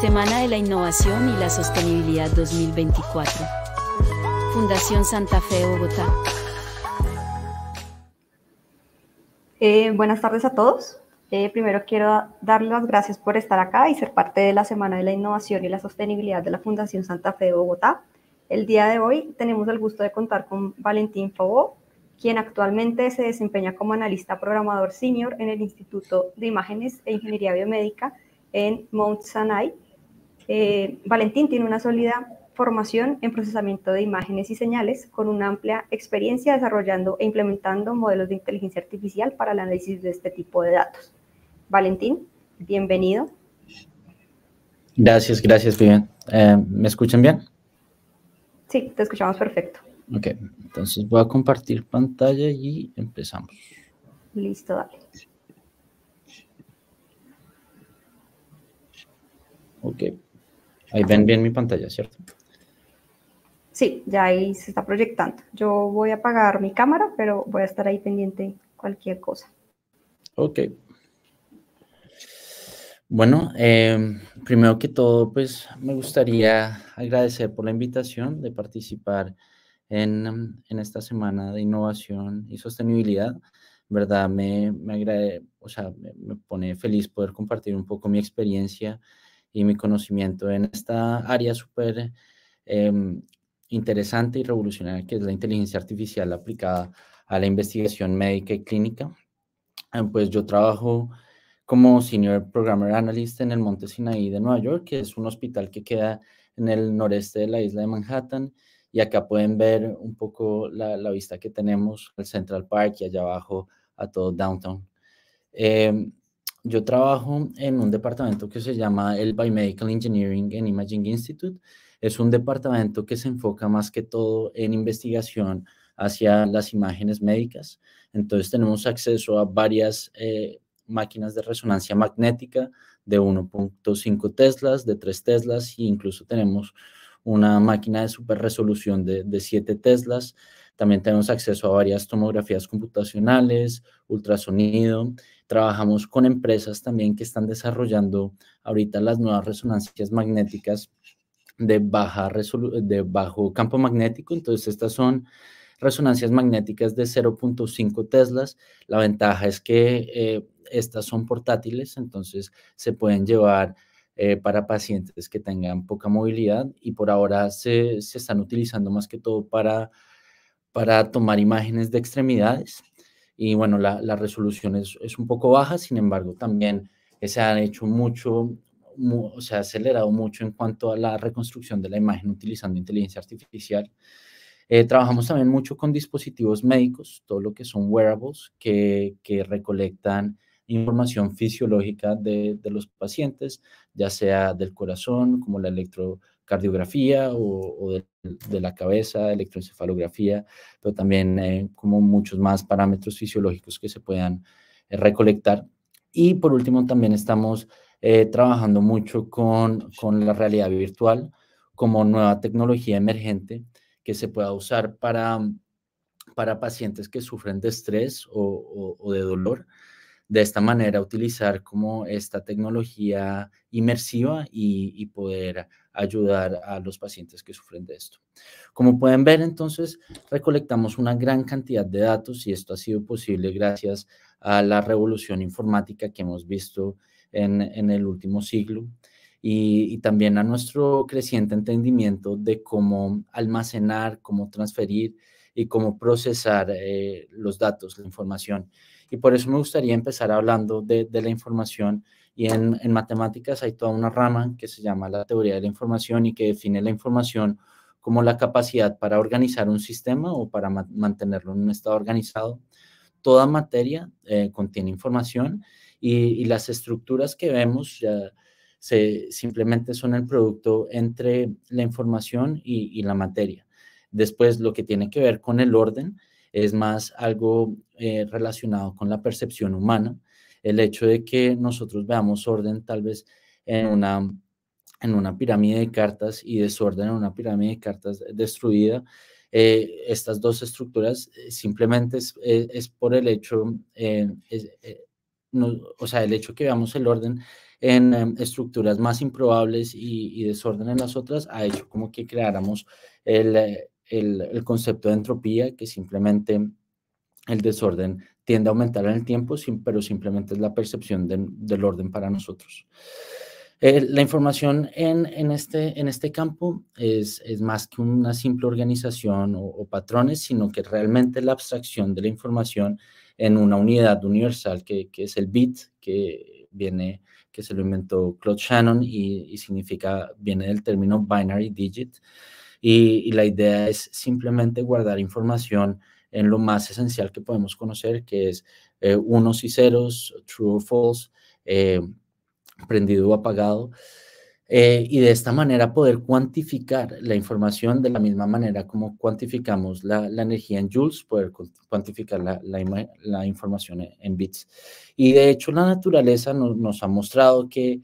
Semana de la Innovación y la Sostenibilidad 2024. Fundación Santa Fe Bogotá. Eh, buenas tardes a todos. Eh, primero quiero darles las gracias por estar acá y ser parte de la Semana de la Innovación y la Sostenibilidad de la Fundación Santa Fe de Bogotá. El día de hoy tenemos el gusto de contar con Valentín Fobó, quien actualmente se desempeña como analista programador senior en el Instituto de Imágenes e Ingeniería Biomédica en Mount Sinai, eh, Valentín tiene una sólida formación en procesamiento de imágenes y señales, con una amplia experiencia desarrollando e implementando modelos de inteligencia artificial para el análisis de este tipo de datos. Valentín, bienvenido. Gracias, gracias, Bien, eh, ¿Me escuchan bien? Sí, te escuchamos perfecto. Ok, entonces voy a compartir pantalla y empezamos. Listo, dale. Ok. Ahí ven bien mi pantalla, ¿cierto? Sí, ya ahí se está proyectando. Yo voy a apagar mi cámara, pero voy a estar ahí pendiente cualquier cosa. Ok. Bueno, em, primero que todo, pues me gustaría agradecer por la invitación de participar en, esta semana de innovación y sostenibilidad. ¿Verdad? Me, me, agrade, o sea, me pone feliz poder compartir un poco mi experiencia y mi conocimiento en esta área súper em, interesante y revolucionaria que es la inteligencia artificial aplicada a la investigación médica y clínica. Ah, pues yo trabajo como Senior Programmer Analyst en el Monte Sinaí de Nueva York, que es un hospital que queda en el noreste de la isla de Manhattan. Y acá pueden ver un poco la, vista que tenemos al Central Park y allá abajo a todo Downtown. Em, yo trabajo en un departamento que se llama el Biomedical Engineering and Imaging Institute. Es un departamento que se enfoca más que todo en investigación hacia las imágenes médicas. Entonces tenemos acceso a varias eh, máquinas de resonancia magnética de 1.5 teslas, de 3 teslas e incluso tenemos una máquina de super resolución de, de 7 teslas. También tenemos acceso a varias tomografías computacionales, ultrasonido. Trabajamos con empresas también que están desarrollando ahorita las nuevas resonancias magnéticas de, baja de bajo campo magnético. Entonces, estas son resonancias magnéticas de 0.5 teslas. La ventaja es que eh, estas son portátiles, entonces se pueden llevar eh, para pacientes que tengan poca movilidad y por ahora se, están utilizando más que todo para para tomar imágenes de extremidades. Y bueno, la, resolución es, un poco baja, sin embargo, también se ha hecho mucho, se ha acelerado mucho en cuanto a la reconstrucción de la imagen utilizando inteligencia artificial. Eh, trabajamos también mucho con dispositivos médicos, todo lo que son wearables que, recolectan información fisiológica de, de, los pacientes, ya sea del corazón, como la electro cardiografía o, de, la cabeza, electroencefalografía, pero también eh, como muchos más parámetros fisiológicos que se puedan eh, recolectar. Y por último, también estamos eh, trabajando mucho con, con la realidad virtual como nueva tecnología emergente que se pueda usar para, para pacientes que sufren de estrés o, de dolor de esta manera utilizar como esta tecnología inmersiva y, poder ayudar a los pacientes que sufren de esto. Como pueden ver, entonces, recolectamos una gran cantidad de datos y esto ha sido posible gracias a la revolución informática que hemos visto en, el último siglo. Y, también a nuestro creciente entendimiento de cómo almacenar, cómo transferir y cómo procesar eh, los datos, la información. Y por eso me gustaría empezar hablando de, de la información y en, matemáticas hay toda una rama que se llama la teoría de la información y que define la información como la capacidad para organizar un sistema o para mantenerlo en un estado organizado. Toda materia eh, contiene información y, las estructuras que vemos se, simplemente son el producto entre la información y, la materia. Después, lo que tiene que ver con el orden es más algo eh, relacionado con la percepción humana el hecho de que nosotros veamos orden tal vez en una, en una pirámide de cartas y desorden en una pirámide de cartas destruida, eh, estas dos estructuras eh, simplemente eh, es, por el hecho, o sea, el hecho que veamos el orden en em, estructuras más improbables y, desorden en las otras, ha hecho como que creáramos el, el concepto de entropía, que simplemente el desorden tiende a aumentar en el tiempo, pero simplemente es la percepción del orden para nosotros. Eh, la información en, este, este, campo es, más que una simple organización o, patrones, sino que realmente la abstracción de la información en una unidad universal que, es el bit, que viene, que se lo inventó Claude Shannon y, significa, viene del término binary digit. y la idea es simplemente guardar información en lo más esencial que podemos conocer, que es eh, unos y ceros, true o false, eh, prendido o apagado. Eh, y de esta manera poder cuantificar la información de la misma manera como cuantificamos la, energía en joules, poder cuantificar la, información en bits. Y de hecho la naturaleza nos ha mostrado que,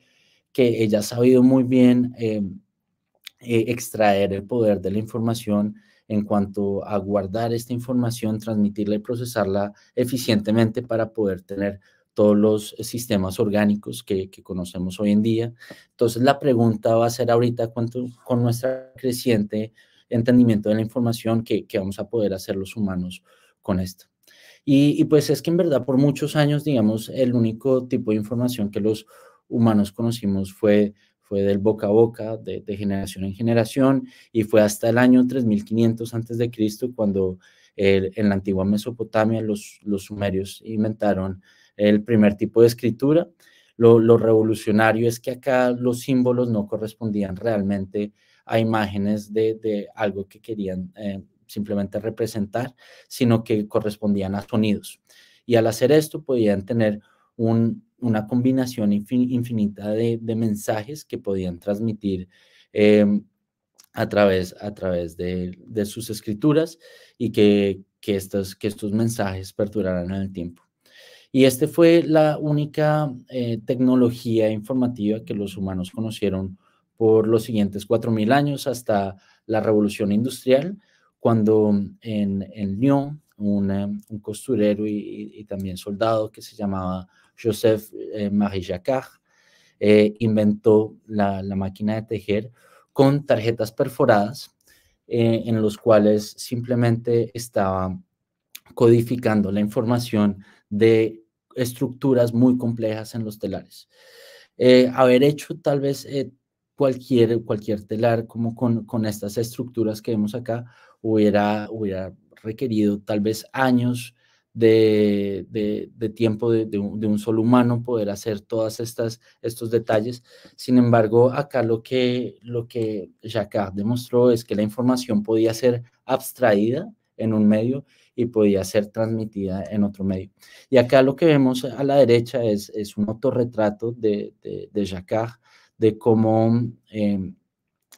que ella ha sabido muy bien extraer el poder de la información en cuanto a guardar esta información, transmitirla y procesarla eficientemente para poder tener todos los eh, sistemas orgánicos que, conocemos hoy en día. Entonces, la pregunta va a ser ahorita cuánto, con nuestro creciente entendimiento de la información que, vamos a poder hacer los humanos con esto. y, pues es que en verdad por muchos años, digamos, el único tipo de información que los humanos conocimos fue fue del boca a boca, de, generación en generación, y fue hasta el año 3500 Cristo cuando en la antigua Mesopotamia los, los sumerios inventaron el primer tipo de escritura. Lo, revolucionario es que acá los símbolos no correspondían realmente a imágenes de, algo que querían eh, simplemente representar, sino que correspondían a sonidos. Y al hacer esto podían tener un, una combinación infinita de, mensajes que podían transmitir em, a través, a través de, sus escrituras y que, que, estos, que estos mensajes perduraran en el tiempo. Y esta fue la única eh, tecnología informativa que los humanos conocieron por los siguientes 4.000 años hasta la revolución industrial, cuando en, en Lyon, un, costurero y, también soldado que se llamaba Joseph eh, Marie Jacquard, eh, inventó la, máquina de tejer con tarjetas perforadas eh, en los cuales simplemente estaba codificando la información de estructuras muy complejas en los telares. haber hecho tal vez cualquier, cualquier telar como con, con, estas estructuras que vemos acá hubiera, hubiera requerido tal vez años de, tiempo de, un, solo humano poder hacer todas estas estos detalles. Sin embargo, acá lo que, lo que Jacquard demostró es que la información podía ser abstraída en un medio y podía ser transmitida en otro medio. Y acá lo que vemos a la derecha es, es un autorretrato de, de, de Jacquard, de cómo, eh,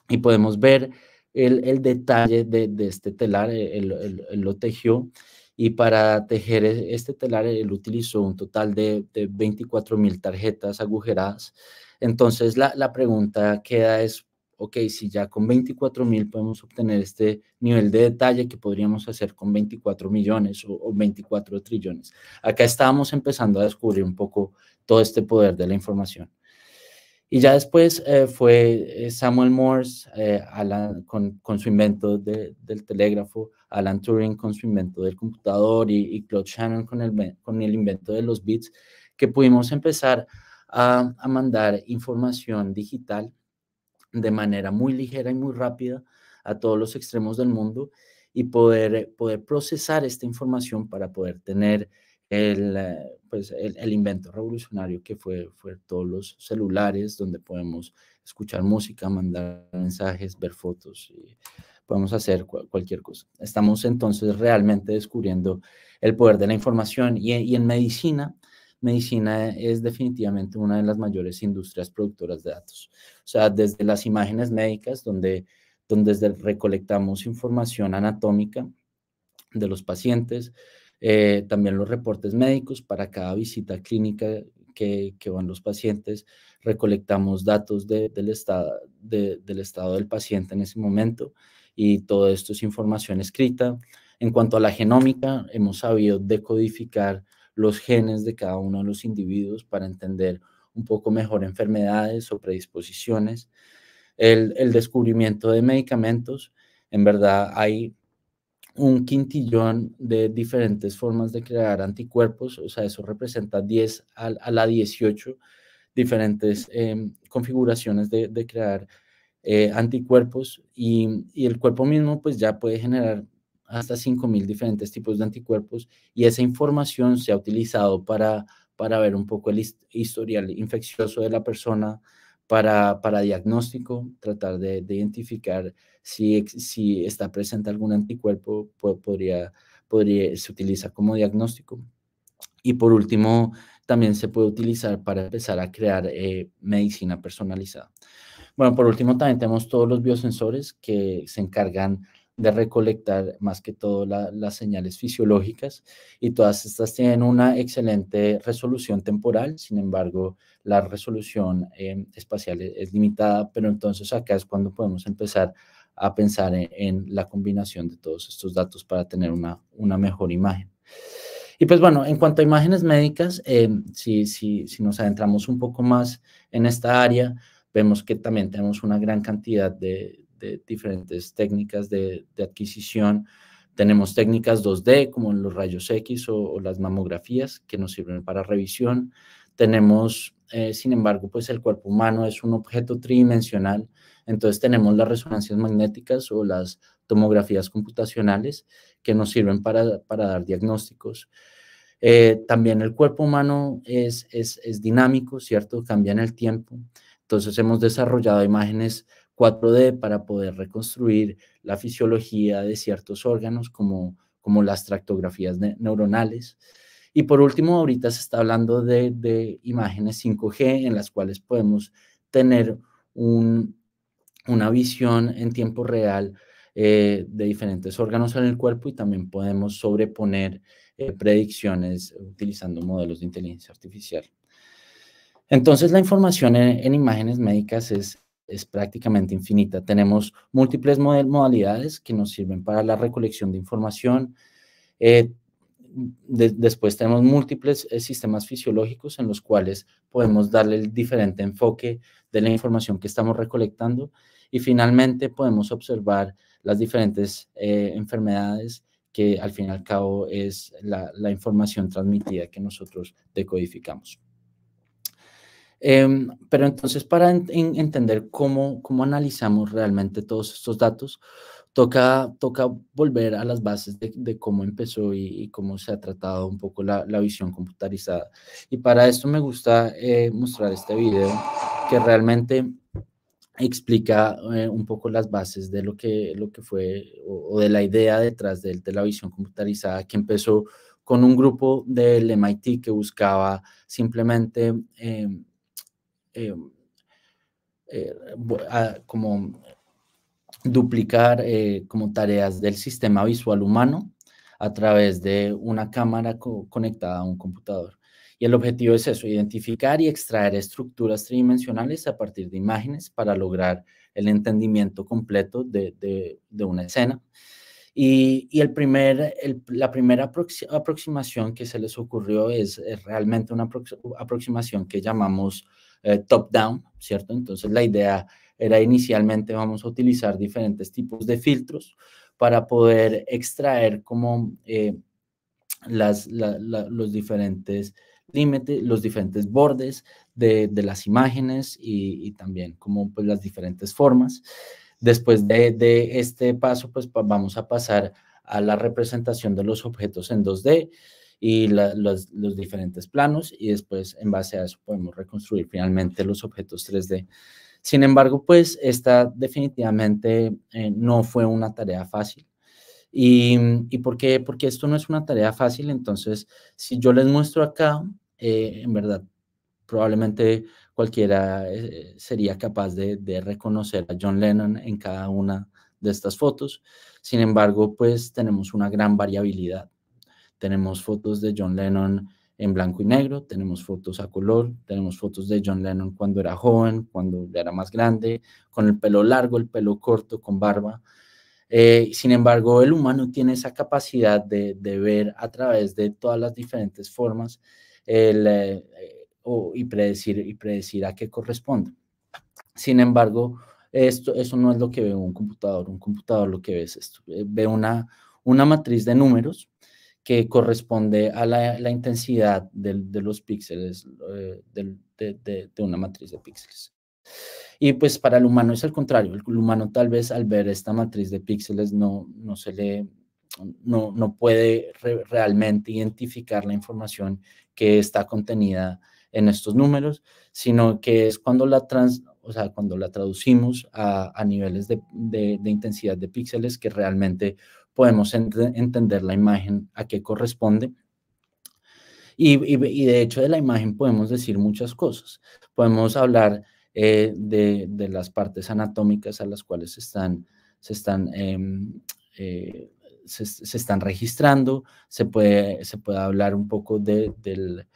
y podemos ver el, detalle de, de, este telar, eh, él, lo tejió y para tejer e, este telar él utilizó un total de, de 24 mil tarjetas agujeradas. Entonces la, pregunta queda es, ok, si ya con 24 mil podemos obtener este nivel de detalle que podríamos hacer con 24 millones o, o, 24 trillones. Acá estábamos empezando a descubrir un poco todo este poder de la información. Y ya después eh, fue eh, Samuel Morse eh, con, su invento del telégrafo, Alan Turing con su invento del computador y, Claude Shannon con el, con el invento de los bits, que pudimos empezar a, mandar información digital de manera muy ligera y muy rápida a todos los extremos del mundo y poder, poder procesar esta información para poder tener el pues el, invento revolucionario que fue, fue todos los celulares donde podemos escuchar música, mandar mensajes, ver fotos, y podemos hacer cualquier cosa. Estamos entonces realmente descubriendo el poder de la información y, y en medicina, medicina es definitivamente una de las mayores industrias productoras de datos. O sea, desde las imágenes médicas, donde, donde recolectamos información anatómica de los pacientes, eh, también los reportes médicos para cada visita clínica que, van los pacientes. Recolectamos datos del, estado, del estado del paciente en ese momento y todo esto es información escrita. En cuanto a la genómica, hemos sabido decodificar los genes de cada uno de los individuos para entender un poco mejor enfermedades o predisposiciones. el descubrimiento de medicamentos, en verdad hay un quintillón de diferentes formas de crear anticuerpos, o sea, eso representa 10 a, la 18 diferentes em, configuraciones de, crear eh, anticuerpos y, y, el cuerpo mismo pues ya puede generar hasta 5.000 diferentes tipos de anticuerpos y esa información se ha utilizado para, para ver un poco el historial infeccioso de la persona, para, diagnóstico, tratar de, identificar si, si, está presente algún anticuerpo, podría, podría, se utiliza como diagnóstico. Y por último, también se puede utilizar para empezar a crear eh, medicina personalizada. Bueno, por último, también tenemos todos los biosensores que se encargan de de recolectar más que todo las señales fisiológicas y todas estas tienen una excelente resolución temporal, sin embargo la resolución em, espacial e, es, limitada, pero entonces acá es cuando podemos empezar a pensar e, en, la combinación de todos estos datos para tener una, una mejor imagen. Y pues bueno, en cuanto a imágenes médicas, em, si, si nos adentramos un poco más en esta área, vemos que también tenemos una gran cantidad de, de diferentes técnicas de, adquisición. Tenemos técnicas 2D como los rayos X o, las mamografías que nos sirven para revisión. Tenemos, eh, sin embargo, pues el cuerpo humano es un objeto tridimensional, entonces tenemos las resonancias magnéticas o las tomografías computacionales que nos sirven para, para dar diagnósticos. Eh, también el cuerpo humano es, es, es dinámico, ¿cierto? Cambia en el tiempo. Entonces hemos desarrollado imágenes 4D para poder reconstruir la fisiología de ciertos órganos como, como las tractografías neuronales. Y por último, ahorita se está hablando de, imágenes 5G en las cuales podemos tener una visión en tiempo real eh, de diferentes órganos en el cuerpo y también podemos sobreponer eh, predicciones utilizando modelos de inteligencia artificial. Entonces, la información en imágenes médicas es es prácticamente infinita. Tenemos múltiples modalidades que nos sirven para la recolección de información. Eh, después tenemos múltiples eh, sistemas fisiológicos en los cuales podemos darle el diferente enfoque de la información que estamos recolectando. Y finalmente podemos observar las diferentes eh, enfermedades que al fin y al cabo es la información transmitida que nosotros decodificamos. Em, pero entonces para entender cómo, cómo analizamos realmente todos estos datos, toca, toca volver a las bases de, cómo empezó y, cómo se ha tratado un poco la, la visión computarizada. Y para esto me gusta eh, mostrar este video que realmente explica eh, un poco las bases de lo que, lo que fue o, de la idea detrás de, la visión computarizada que empezó con un grupo del MIT que buscaba simplemente... Em, Em, eh, ah, como duplicar eh, como tareas del sistema visual humano a través de una cámara conectada a un computador. Y el objetivo es eso, identificar y extraer estructuras tridimensionales a partir de imágenes para lograr el entendimiento completo de, de, una escena. Y, y el primer, la primera aproximación que se les ocurrió es realmente una aproximación que llamamos eh, top-down, ¿cierto? Entonces la idea era inicialmente vamos a utilizar diferentes tipos de filtros para poder extraer como eh, las, los diferentes límites, los diferentes bordes de, las imágenes y, también como pues las diferentes formas. Después de, de este paso, pues vamos a pasar a la representación de los objetos en 2D y los, diferentes planos y después en base a eso podemos reconstruir finalmente los objetos 3D. Sin embargo, pues esta definitivamente eh, no fue una tarea fácil. ¿Y, por qué? Porque esto no es una tarea fácil, entonces si yo les muestro acá, eh, en verdad probablemente cualquiera eh, sería capaz de, reconocer a John Lennon en cada una de estas fotos. Sin embargo, pues tenemos una gran variabilidad. Tenemos fotos de John Lennon en blanco y negro, tenemos fotos a color, tenemos fotos de John Lennon cuando era joven, cuando era más grande, con el pelo largo, el pelo corto, con barba. Eh, sin embargo, el humano tiene esa capacidad de, de, ver a través de todas las diferentes formas el, eh, eh, y, predecir, y predecir a qué corresponde. Sin embargo, esto, eso no es lo que ve un computador. Un computador lo que ve es esto. Ve una, una matriz de números que corresponde a la, intensidad de los píxeles, eh, de, una matriz de píxeles. Y pues para el humano es al contrario, el humano tal vez al ver esta matriz de píxeles no, no se le, no, no puede realmente identificar la información que está contenida en estos números, sino que es cuando la, trans, o sea, cuando la traducimos a, a niveles de, de, de intensidad de píxeles que realmente podemos entender la imagen a qué corresponde. Y, de hecho de la imagen podemos decir muchas cosas. Podemos hablar eh, de, las partes anatómicas a las cuales están, se están, em, eh, se, están registrando, se puede, se puede hablar un poco de, del,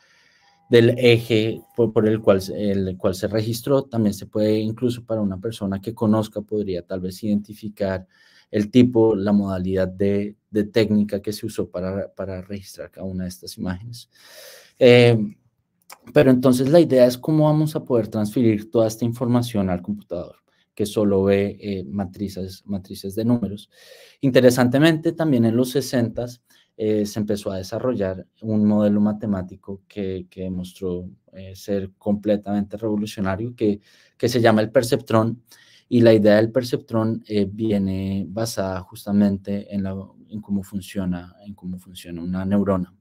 del, eje por, por, el, cual, el cual se registró. También se puede, incluso para una persona que conozca, podría tal vez identificar el tipo, la modalidad de, técnica que se usó para, registrar cada una de estas imágenes. Eh, pero entonces la idea es cómo vamos a poder transferir toda esta información al computador que solo ve eh, matrices, matrices de números. Interesantemente, también en los 60 eh, se empezó a desarrollar un modelo matemático que, que demostró eh, ser completamente revolucionario, que, que se llama el perceptrón, y la idea del perceptrón eh, viene basada justamente en, cómo funciona, en cómo funciona una neurona.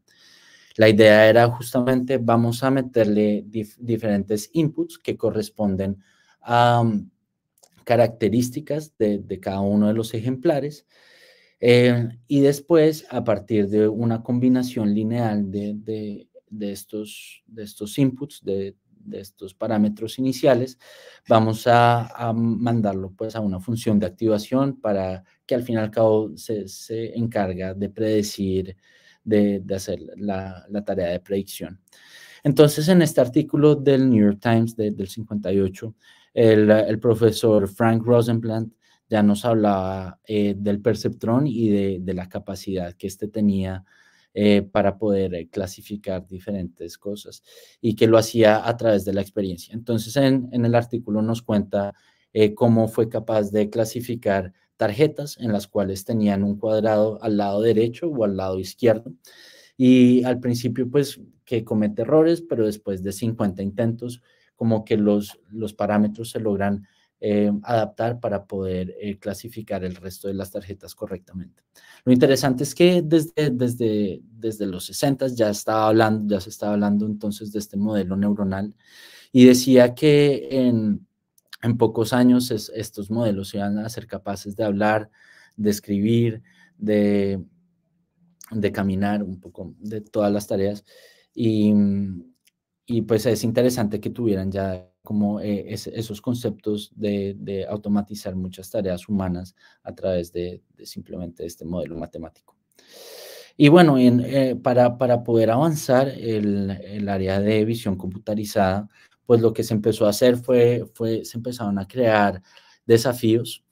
La idea era justamente vamos a meterle diferentes inputs que corresponden a um, características de, cada uno de los ejemplares. Eh, y después, a partir de una combinación lineal de, de estos, de estos inputs, de, de estos parámetros iniciales, vamos a, mandarlo pues a una función de activación para que al fin y al cabo se, se encarga de predecir, de, hacer la, tarea de predicción. Entonces, en este artículo del New York Times del 58, el, profesor Frank Rosenblatt ya nos hablaba eh, del perceptrón y de, de la capacidad que éste tenía eh, para poder eh, clasificar diferentes cosas y que lo hacía a través de la experiencia. Entonces, en, el artículo nos cuenta eh, cómo fue capaz de clasificar tarjetas en las cuales tenían un cuadrado al lado derecho o al lado izquierdo. Y al principio, pues, que comete errores, pero después de 50 intentos, como que los, los parámetros se logran eh, adaptar para poder eh, clasificar el resto de las tarjetas correctamente. Lo interesante es que desde, desde, desde los 60 ya, estaba hablando, ya se estaba hablando entonces de este modelo neuronal y decía que en, pocos años estos modelos iban a ser capaces de hablar, de escribir, de, de caminar un poco, de todas las tareas. Y, y pues es interesante que tuvieran ya como eh, esos conceptos de, automatizar muchas tareas humanas a través de, simplemente este modelo matemático. Y bueno, eh, para, poder avanzar el, área de visión computarizada, pues lo que se empezó a hacer fue, fue se empezaron a crear desafíos.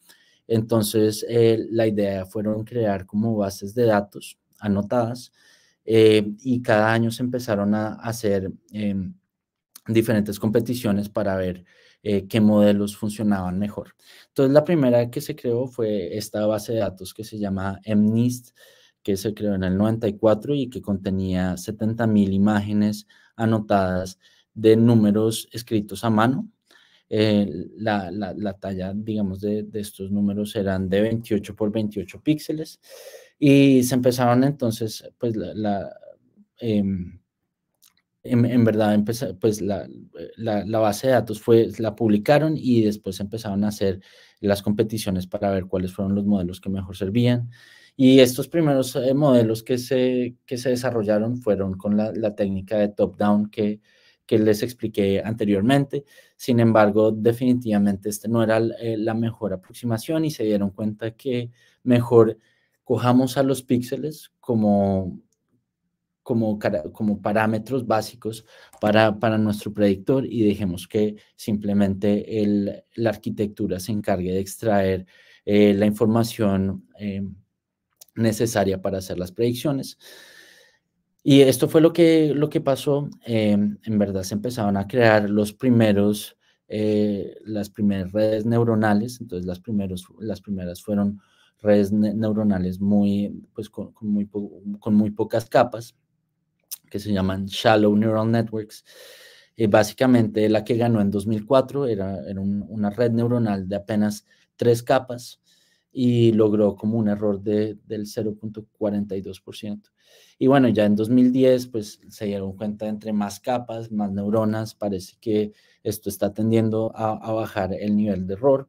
Entonces, eh, la idea fueron crear como bases de datos anotadas y cada año se empezaron a hacer em, diferentes competiciones para ver eh, qué modelos funcionaban mejor. Entonces, la primera que se creó fue esta base de datos que se llama MNIST, que se creó en el 94 y que contenía 70.000 imágenes anotadas de números escritos a mano. la, la, talla, digamos, de, de, estos números eran de 28 por 28 píxeles y se empezaron entonces, pues, la, la em, en, verdad, pues la, la, base de datos fue, la publicaron y después empezaron a hacer las competiciones para ver cuáles fueron los modelos que mejor servían. Y estos primeros eh, modelos que se, que se desarrollaron fueron con la, la técnica de top-down que, que les expliqué anteriormente. Sin embargo, definitivamente este no era eh, la mejor aproximación y se dieron cuenta que mejor cojamos a los píxeles como como, como parámetros básicos para, nuestro predictor y dejemos que simplemente la arquitectura se encargue de extraer eh, la información eh, necesaria para hacer las predicciones. Y esto fue lo que, lo que pasó. Eh, en verdad se empezaron a crear los primeros, las primeras redes neuronales. Entonces las, primeros, las primeras fueron redes neuronales muy, pues, con muy pocas capas que se llaman Shallow Neural Networks. y eh, básicamente la que ganó en 2004 era, una red neuronal de apenas tres capas y logró como un error del 0.42%. Y bueno, ya en 2010, pues se dieron cuenta entre más capas, más neuronas, parece que esto está tendiendo a, bajar el nivel de error.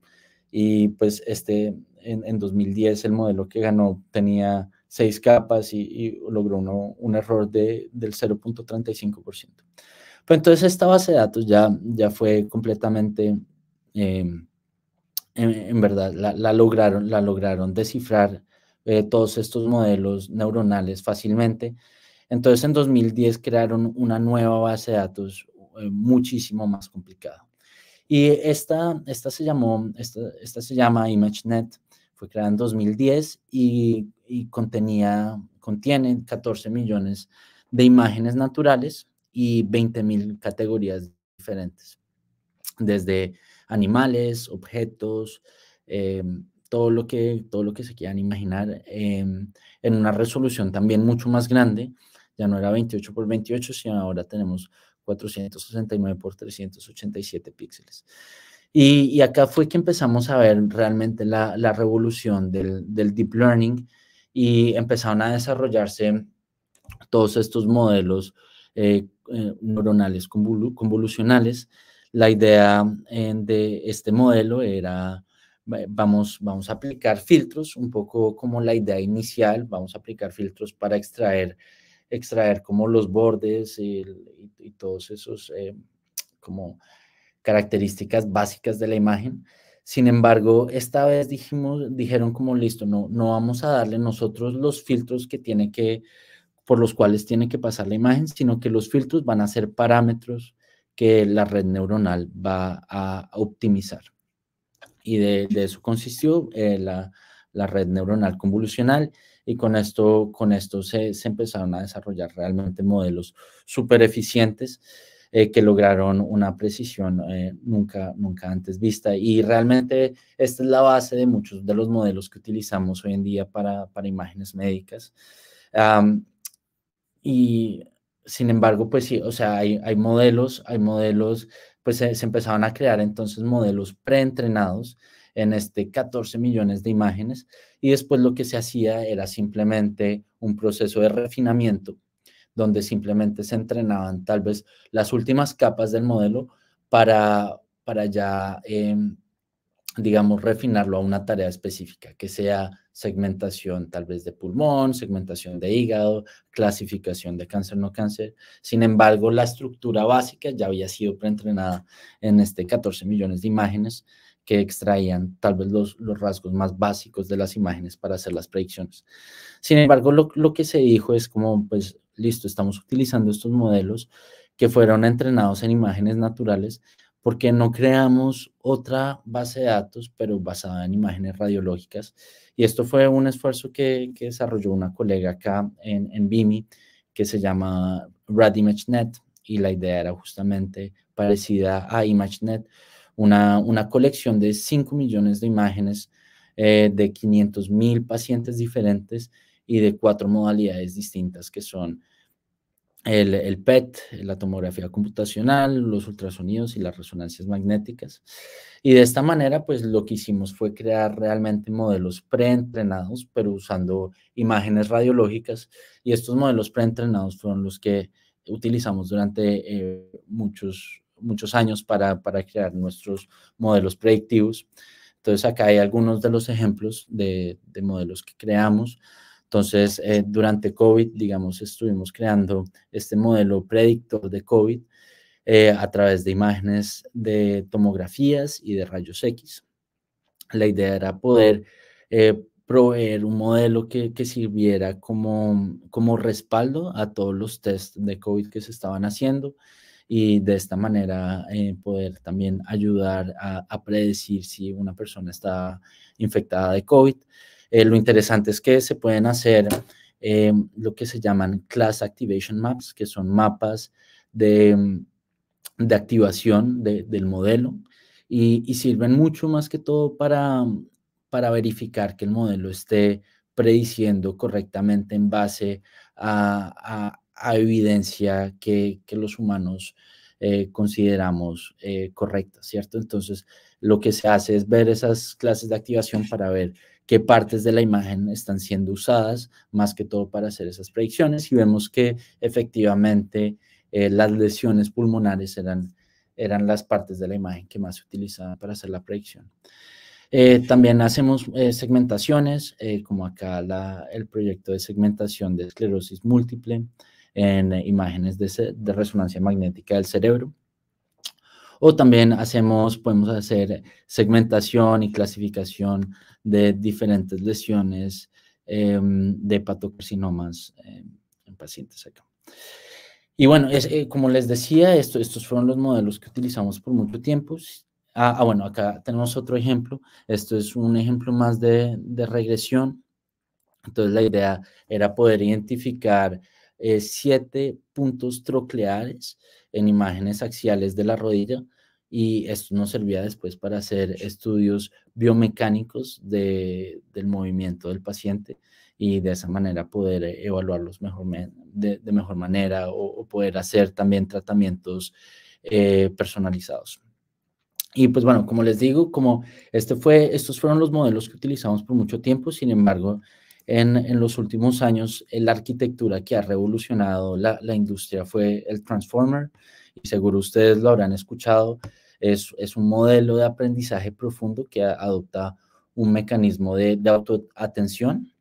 Y pues este, en 2010 el modelo que ganó tenía seis capas y, logró un error del 0.35%. Pues entonces esta base de datos ya, ya fue completamente, em, en, verdad, la, lograron, la lograron descifrar eh, todos estos modelos neuronales fácilmente. Entonces en 2010 crearon una nueva base de datos eh, muchísimo más complicada. Y esta, esta, se llamó, esta se llama ImageNet, fue creada en 2010 y y contenía, contiene 14 millones de imágenes naturales y 20 mil categorías diferentes, desde animales, objetos, eh, todo, lo que, todo lo que se quieran imaginar, eh, en una resolución también mucho más grande, ya no era 28 por 28, sino ahora tenemos 469 por 387 píxeles. Y, acá fue que empezamos a ver realmente la, revolución del, del deep learning y empezaron a desarrollarse todos estos modelos eh, eh, neuronales convolucionales. La idea eh, de este modelo era, vamos, vamos a aplicar filtros, un poco como la idea inicial, vamos a aplicar filtros para extraer, extraer como los bordes y, y, y todos esos como características básicas de la imagen sin embargo, esta vez dijimos, dijeron como listo, no, no vamos a darle nosotros los filtros que tiene que, por los cuales tiene que pasar la imagen, sino que los filtros van a ser parámetros que la red neuronal va a optimizar. Y de, eso consistió eh, la, red neuronal convolucional y con esto, con esto se, se empezaron a desarrollar realmente modelos súper eficientes eh, que lograron una precisión eh, nunca, nunca antes vista. Y realmente esta es la base de muchos de los modelos que utilizamos hoy en día para, para imágenes médicas. y sin embargo, pues sí, o sea, hay, hay modelos, hay modelos, pues se, empezaban a crear entonces modelos preentrenados en este 14 millones de imágenes y después lo que se hacía era simplemente un proceso de refinamiento donde simplemente se entrenaban tal vez las últimas capas del modelo para, para ya, em, digamos, refinarlo a una tarea específica, que sea segmentación tal vez de pulmón, segmentación de hígado, clasificación de cáncer no cáncer. Sin embargo, la estructura básica ya había sido preentrenada en este 14 millones de imágenes que extraían tal vez los, los, rasgos más básicos de las imágenes para hacer las predicciones. Sin embargo, lo, lo, que se dijo es como, pues, listo, estamos utilizando estos modelos que fueron entrenados en imágenes naturales, porque no creamos otra base de datos, pero basada en imágenes radiológicas. Y esto fue un esfuerzo que, desarrolló una colega acá en, en BIMI, que se llama RadImageNet, y la idea era justamente parecida a ImageNet, una, una colección de 5 millones de imágenes eh, de 500 mil pacientes diferentes y de cuatro modalidades distintas que son el, PET, la tomografía computacional, los ultrasonidos y las resonancias magnéticas. Y de esta manera, pues lo que hicimos fue crear realmente modelos preentrenados, pero usando imágenes radiológicas. Y estos modelos preentrenados fueron los que utilizamos durante eh, muchos, muchos años para, para, crear nuestros modelos predictivos. Entonces acá hay algunos de los ejemplos de modelos que creamos. Entonces, eh, durante COVID, digamos, estuvimos creando este modelo predictor de COVID eh, a través de imágenes de tomografías y de rayos X. La idea era poder eh, proveer un modelo que, que, sirviera como, como respaldo a todos los test de COVID que se estaban haciendo y de esta manera poder también ayudar a, a, predecir si una persona está infectada de COVID. Eh, lo interesante es que se pueden hacer eh, lo que se llaman Class Activation Maps, que son mapas de, mm, activación del modelo y, sirven mucho más que todo para, mm, para verificar que el modelo esté prediciendo correctamente en base a, evidencia que, los humanos eh, consideramos correcta, ¿cierto? Entonces, lo que se hace es ver esas clases de activación para ver qué partes de la imagen están siendo usadas, más que todo para hacer esas predicciones. Y vemos que efectivamente eh, las lesiones pulmonares eran, eran las partes de la imagen que más se utilizaban para hacer la predicción. Eh, también hacemos eh, segmentaciones, como acá el proyecto de segmentación de esclerosis múltiple en imágenes de resonancia magnética del cerebro. O también hacemos, podemos hacer segmentación y clasificación de diferentes lesiones em, de patocarcinomas em, en pacientes acá. Y bueno, es, eh, como les decía, esto, estos fueron los modelos que utilizamos por mucho tiempo. Ah, ah, bueno, acá tenemos otro ejemplo. Esto es un ejemplo más de, de regresión. Entonces la idea era poder identificar eh, siete puntos trocleares en imágenes axiales de la rodilla y esto nos servía después para hacer estudios biomecánicos de, del movimiento del paciente y de esa manera poder evaluarlos mejor, de, mejor manera o, poder hacer también tratamientos eh, personalizados. Y pues bueno, como les digo, como este fue, estos fueron los modelos que utilizamos por mucho tiempo, sin embargo, en, los últimos años, eh, la arquitectura que ha revolucionado la, industria fue el Transformer, y seguro ustedes lo habrán escuchado, es, es un modelo de aprendizaje profundo que adopta un mecanismo de, autoatención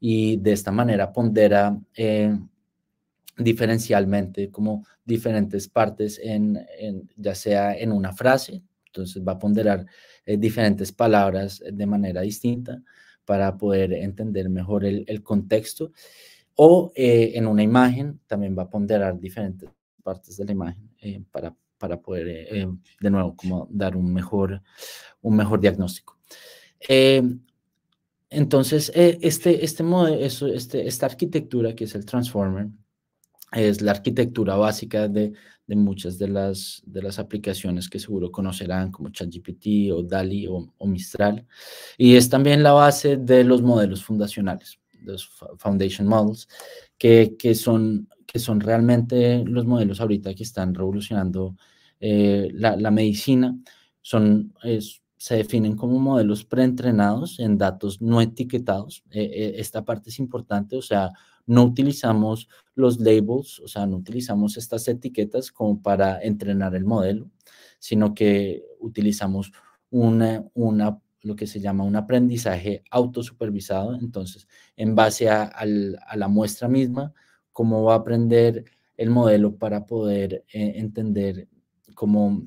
y de esta manera pondera eh, diferencialmente como diferentes partes en, ya sea en una frase, entonces va a ponderar eh, diferentes palabras de manera distinta para poder entender mejor el, contexto. O eh, en una imagen también va a ponderar diferentes partes de la imagen eh, para, para poder, eh, de nuevo, como dar un mejor, un mejor diagnóstico. entonces, este, este modelo, este, esta arquitectura que es el transformer, es la arquitectura básica de, de muchas de las, de las aplicaciones que seguro conocerán, como ChatGPT o DALI o, Mistral. Y es también la base de los modelos fundacionales, los Foundation Models, que, son, que son realmente los modelos ahorita que están revolucionando eh, la, medicina. Son, se definen como modelos preentrenados en datos no etiquetados. E, e, esta parte es importante, o sea, no utilizamos los labels, o sea, no utilizamos estas etiquetas como para entrenar el modelo, sino que utilizamos una, una lo que se llama un aprendizaje autosupervisado. Entonces, en base a, la muestra misma, cómo va a aprender el modelo para poder eh, entender cómo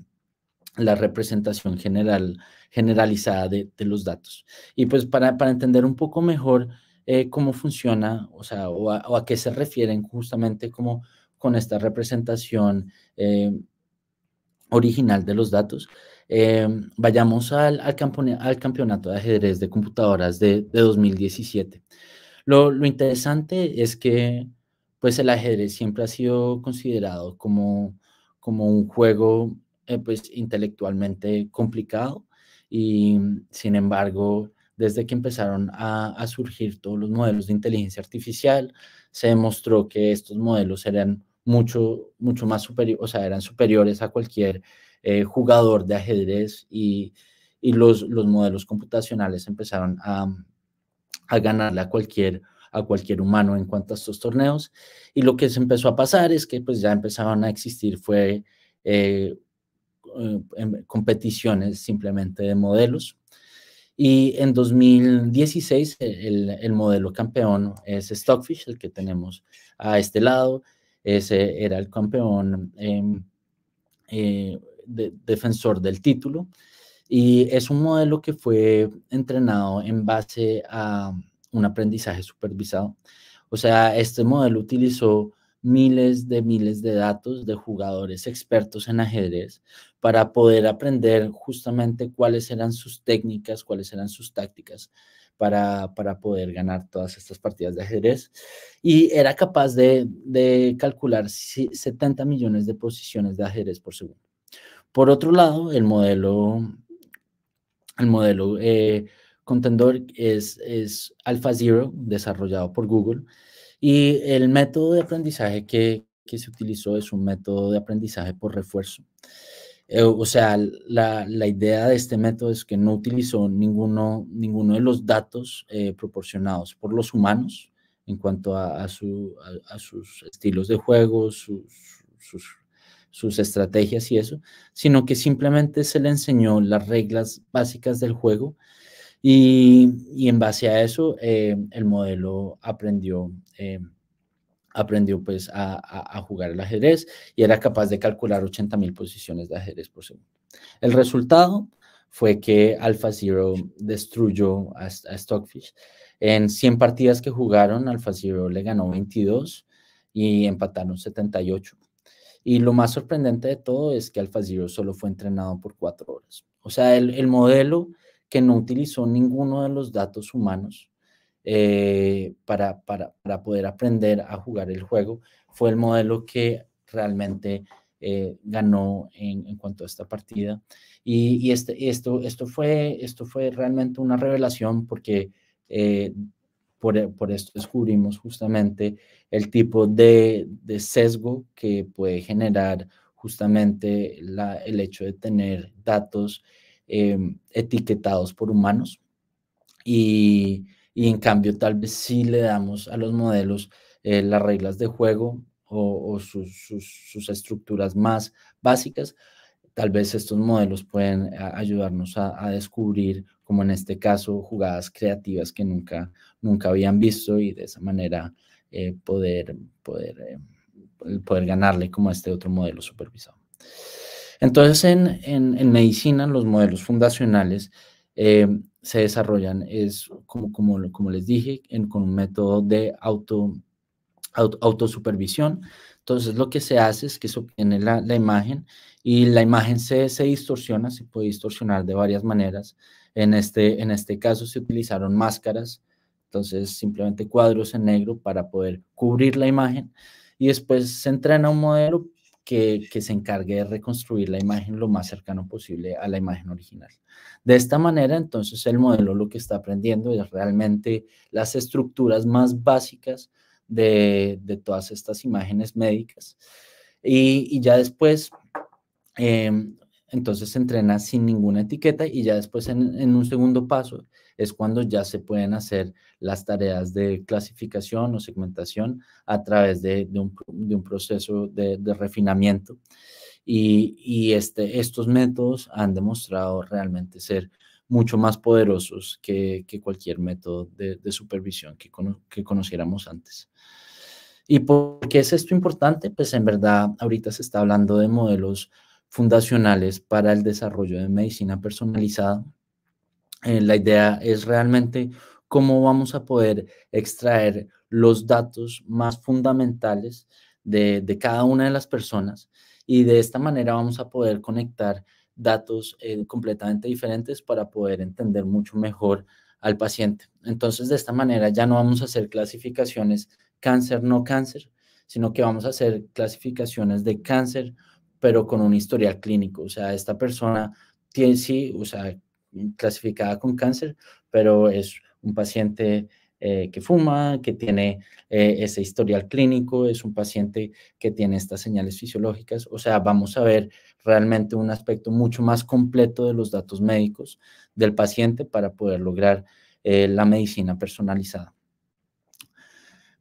la representación general, generalizada de, los datos. Y pues para entender un poco mejor eh, cómo funciona, o sea, o a, qué se refieren justamente como con esta representación eh, original de los datos. Eh, vayamos al, al, al, campeonato de ajedrez de computadoras de, 2017. Lo, interesante es que pues el ajedrez siempre ha sido considerado como, como un juego pues intelectualmente complicado y sin embargo desde que empezaron a, surgir todos los modelos de inteligencia artificial, se demostró que estos modelos eran mucho, mucho más superiores, o sea, eran superiores a cualquier eh, jugador de ajedrez y, los, modelos computacionales empezaron a, a ganarle a cualquier a cualquier humano en cuanto a estos torneos. Y lo que se empezó a pasar es que pues ya empezaron a existir fue eh, eh, em, competiciones simplemente de modelos. Y en 2016 el, modelo campeón es Stockfish, el que tenemos a este lado. Ese era el campeón em, eh, defensor del título. Y es un modelo que fue entrenado en base a un aprendizaje supervisado. O sea, este modelo utilizó miles de miles de datos de jugadores expertos en ajedrez para poder aprender justamente cuáles eran sus técnicas, cuáles eran sus tácticas para, para poder ganar todas estas partidas de ajedrez. Y era capaz de, de calcular 70 millones de posiciones de ajedrez por segundo. Por otro lado, el modelo, el modelo eh, contendor es, es AlphaZero, desarrollado por Google, y el método de aprendizaje que, se utilizó es un método de aprendizaje por refuerzo. Eh, o sea, la, idea de este método es que no utilizó ninguno, ninguno de los datos eh, proporcionados por los humanos en cuanto a, a, sus estilos de juego, sus, sus, estrategias y eso, sino que simplemente se le enseñó las reglas básicas del juego y, en base a eso, eh, el modelo aprendió, eh, aprendió pues a, jugar el ajedrez y era capaz de calcular 80.000 posiciones de ajedrez por segundo. El resultado fue que AlphaZero destruyó a, Stockfish. En 100 partidas que jugaron, AlphaZero le ganó 22 y empataron 78. Y lo más sorprendente de todo es que AlphaZero solo fue entrenado por cuatro horas. O sea, el modelo que no utilizó ninguno de los datos humanos eh, para, para, poder aprender a jugar el juego, fue el modelo que realmente eh, ganó en, cuanto a esta partida. Y, este, esto, esto, fue, esto fue realmente una revelación porque eh, por, por, esto descubrimos justamente el tipo de, sesgo que puede generar justamente la, el hecho de tener datos Em, etiquetados por humanos y, y, en cambio tal vez si le damos a los modelos eh, las reglas de juego o, sus, sus, estructuras más básicas. Tal vez estos modelos pueden eh, ayudarnos a, descubrir como en este caso, jugadas creativas que nunca, nunca habían visto y de esa manera eh, poder, poder, em, poder ganarle como a este otro modelo supervisado. Entonces, en, en, en medicina, los modelos fundacionales eh, se desarrollan, es como, como, como les dije, con un método de auto, auto, autosupervisión. Entonces, lo que se hace es que se obtiene la, imagen y la imagen se, distorsiona, se puede distorsionar de varias maneras. En este, en este caso se utilizaron máscaras, entonces simplemente cuadros en negro para poder cubrir la imagen y después se entrena un modelo que, se encargue de reconstruir la imagen lo más cercano posible a la imagen original. De esta manera, entonces, el modelo lo que está aprendiendo es realmente las estructuras más básicas de, todas estas imágenes médicas. Y, ya después, em, entonces, se entrena sin ninguna etiqueta y ya después, en un segundo paso, es cuando ya se pueden hacer las tareas de clasificación o segmentación a través de, un, proceso de, refinamiento. Y, este, estos métodos han demostrado realmente ser mucho más poderosos que, cualquier método de, supervisión que, que, conociéramos antes. ¿Y por qué es esto importante? Pues en verdad ahorita se está hablando de modelos fundacionales para el desarrollo de medicina personalizada eh, la idea es realmente cómo vamos a poder extraer los datos más fundamentales de, cada una de las personas y de esta manera vamos a poder conectar datos eh, completamente diferentes para poder entender mucho mejor al paciente. Entonces, de esta manera ya no vamos a hacer clasificaciones cáncer, no cáncer, sino que vamos a hacer clasificaciones de cáncer, pero con un historial clínico. O sea, esta persona tiene, sí, o sea, Mm, clasificada con cáncer, pero es un paciente eh, que fuma, que tiene eh, ese historial clínico, es un paciente que tiene estas señales fisiológicas. O sea, vamos a ver realmente un aspecto mucho más completo de los datos médicos del paciente para poder lograr eh, la medicina personalizada.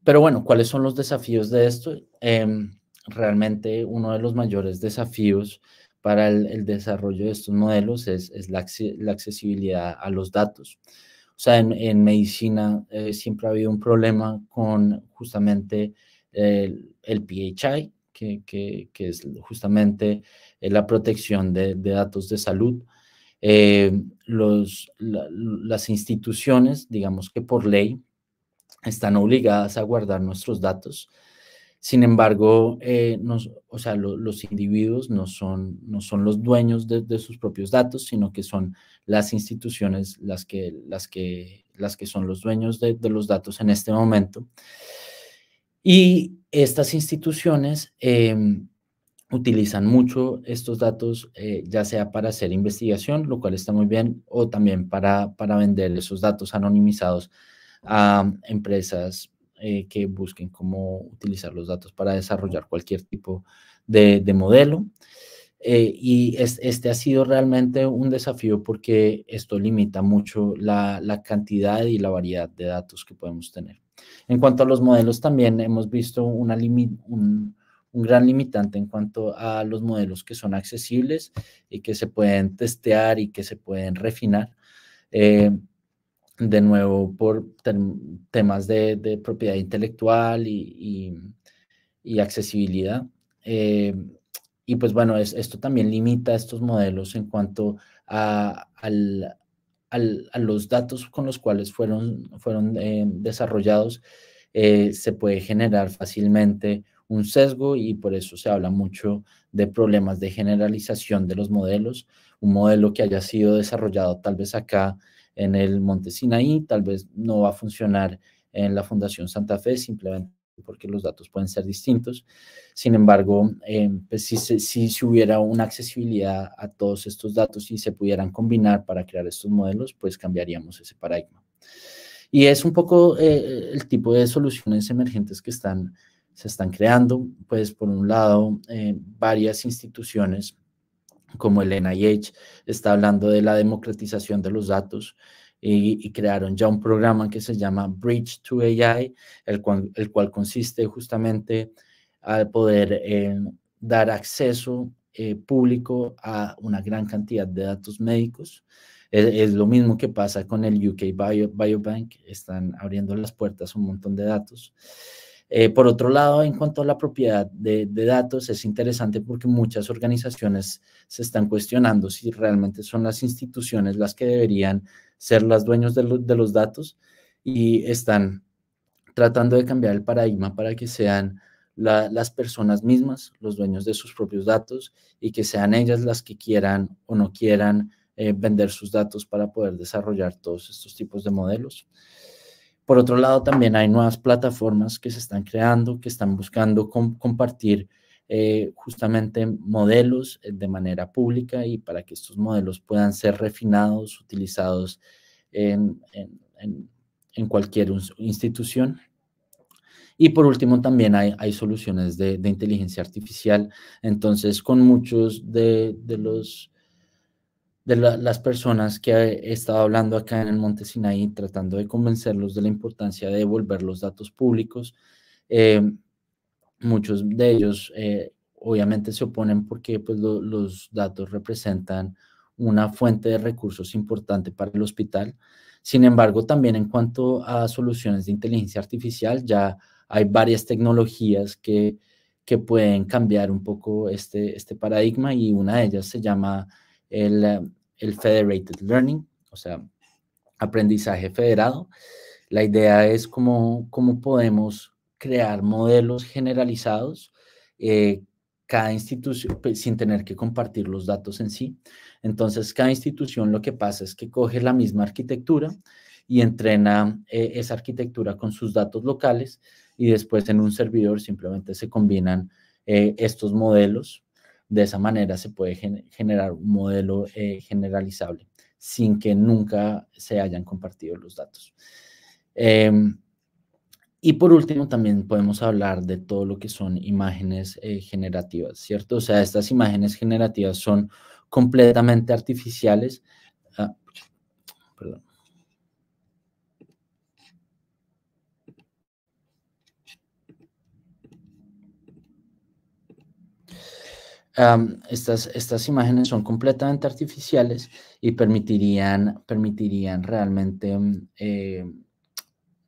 Pero bueno, ¿cuáles son los desafíos de esto? Em, realmente uno de los mayores desafíos para el, desarrollo de estos modelos es, la, accesibilidad a los datos. O sea, en, medicina eh, siempre ha habido un problema con justamente el, PHI, que, es justamente eh, la protección de, datos de salud. Eh, las instituciones, digamos que por ley, están obligadas a guardar nuestros datos sin embargo, eh, o sea, los individuos no son, no son los dueños de, sus propios datos, sino que son las instituciones las que, las que, las que son los dueños de, los datos en este momento. Y estas instituciones eh, utilizan mucho estos datos, eh, ya sea para hacer investigación, lo cual está muy bien, o también para, para vender esos datos anonimizados a empresas eh, que busquen cómo utilizar los datos para desarrollar cualquier tipo de, modelo. Eh, y este ha sido realmente un desafío porque esto limita mucho la, cantidad y la variedad de datos que podemos tener. En cuanto a los modelos, también hemos visto un, gran limitante en cuanto a los modelos que son accesibles y que se pueden testear y que se pueden refinar. Eh, de nuevo por temas de, propiedad intelectual y, accesibilidad. Eh, y pues bueno, esto también limita estos modelos en cuanto a, los datos con los cuales fueron, fueron eh, desarrollados. Eh, se puede generar fácilmente un sesgo y por eso se habla mucho de problemas de generalización de los modelos. Un modelo que haya sido desarrollado tal vez acá en el Monte Sinaí, tal vez no va a funcionar en la Fundación Santa Fe, simplemente porque los datos pueden ser distintos. Sin embargo, em, pues si, hubiera una accesibilidad a todos estos datos y se pudieran combinar para crear estos modelos, pues cambiaríamos ese paradigma. Y es un poco eh, el tipo de soluciones emergentes que están, se están creando. Pues por un lado, eh, varias instituciones como el NIH está hablando de la democratización de los datos y, crearon ya un programa que se llama Bridge to AI, el cual, consiste justamente al poder eh, dar acceso eh, público a una gran cantidad de datos médicos. E, es, lo mismo que pasa con el UK Biobank, están abriendo las puertas a un montón de datos. Eh, por otro lado, en cuanto a la propiedad de, datos, es interesante porque muchas organizaciones se están cuestionando si realmente son las instituciones las que deberían ser las dueños de, los datos y están tratando de cambiar el paradigma para que sean las personas mismas los dueños de sus propios datos y que sean ellas las que quieran o no quieran eh, vender sus datos para poder desarrollar todos estos tipos de modelos. Por otro lado, también hay nuevas plataformas que se están creando, que están buscando compartir eh, justamente modelos eh, de manera pública y para que estos modelos puedan ser refinados, utilizados en, cualquier institución. Y por último, también hay, soluciones de, inteligencia artificial. Entonces, con muchos de los de las personas que he estado hablando acá en el Monte Sinaí, tratando de convencerlos de la importancia de devolver los datos públicos. Eh, muchos de ellos eh, obviamente se oponen porque pues, los datos representan una fuente de recursos importante para el hospital. Sin embargo, también en cuanto a soluciones de inteligencia artificial, ya hay varias tecnologías que, que pueden cambiar un poco este, este paradigma y una de ellas se llama el el Federated Learning, o sea, aprendizaje federado. La idea es cómo, cómo podemos crear modelos generalizados eh, cada institución, pues, sin tener que compartir los datos en sí. Entonces, cada institución lo que pasa es que coge la misma arquitectura y entrena eh, esa arquitectura con sus datos locales y después en un servidor simplemente se combinan eh, estos modelos de esa manera se puede generar un modelo eh, generalizable sin que nunca se hayan compartido los datos. Em, y por último, también podemos hablar de todo lo que son imágenes eh, generativas, ¿cierto? O sea, estas imágenes generativas son completamente artificiales. Ah, perdón. um, estas, estas imágenes son completamente artificiales y permitirían, permitirían realmente mm, eh,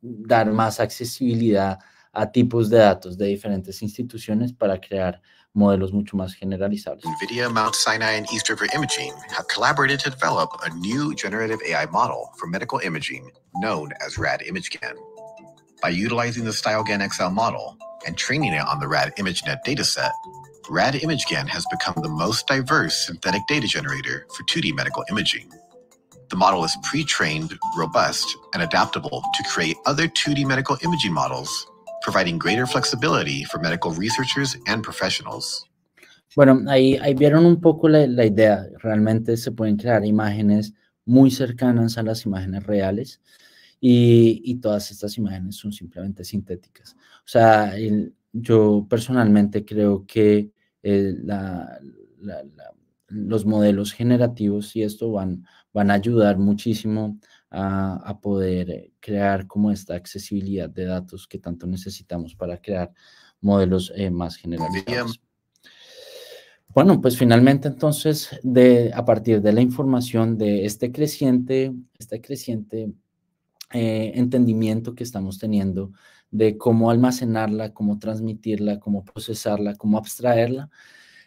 dar más accesibilidad a tipos de datos de diferentes instituciones para crear modelos mucho más generalizables. NVIDIA, Mount Sinai, y East River Imaging have collaborated to develop a new generative AI model for medical imaging known as RAD ImageGAN. By utilizing the StyleGAN XL model and training it on the RAD ImageNet dataset, RAD ImageGAN has become the most diverse synthetic data generator for 2D medical imaging. The model is pre-trained, robust, and adaptable to create other 2D medical imaging models, providing greater flexibility for medical researchers and professionals. Bueno, ahí, ahí vieron un poco la, la idea. Realmente se pueden crear imágenes muy cercanas a las imágenes reales y, y todas estas imágenes son simplemente sintéticas. O sea, el, yo personalmente creo que Eh, los modelos generativos y esto van, van a ayudar muchísimo a, poder crear como esta accesibilidad de datos que tanto necesitamos para crear modelos eh, más generativos Bueno, pues finalmente entonces, a partir de la información de este creciente, este creciente eh, entendimiento que estamos teniendo de cómo almacenarla, cómo transmitirla, cómo procesarla, cómo abstraerla,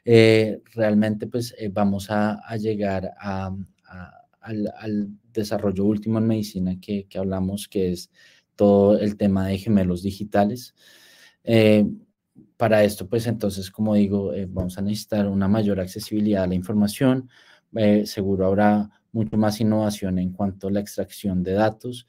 eh, realmente pues eh, vamos a, llegar al, desarrollo último en medicina que, hablamos, que es todo el tema de gemelos digitales. Eh, para esto, pues entonces, como digo, vamos a necesitar una mayor accesibilidad a la información. seguro habrá mucho más innovación en cuanto a la extracción de datos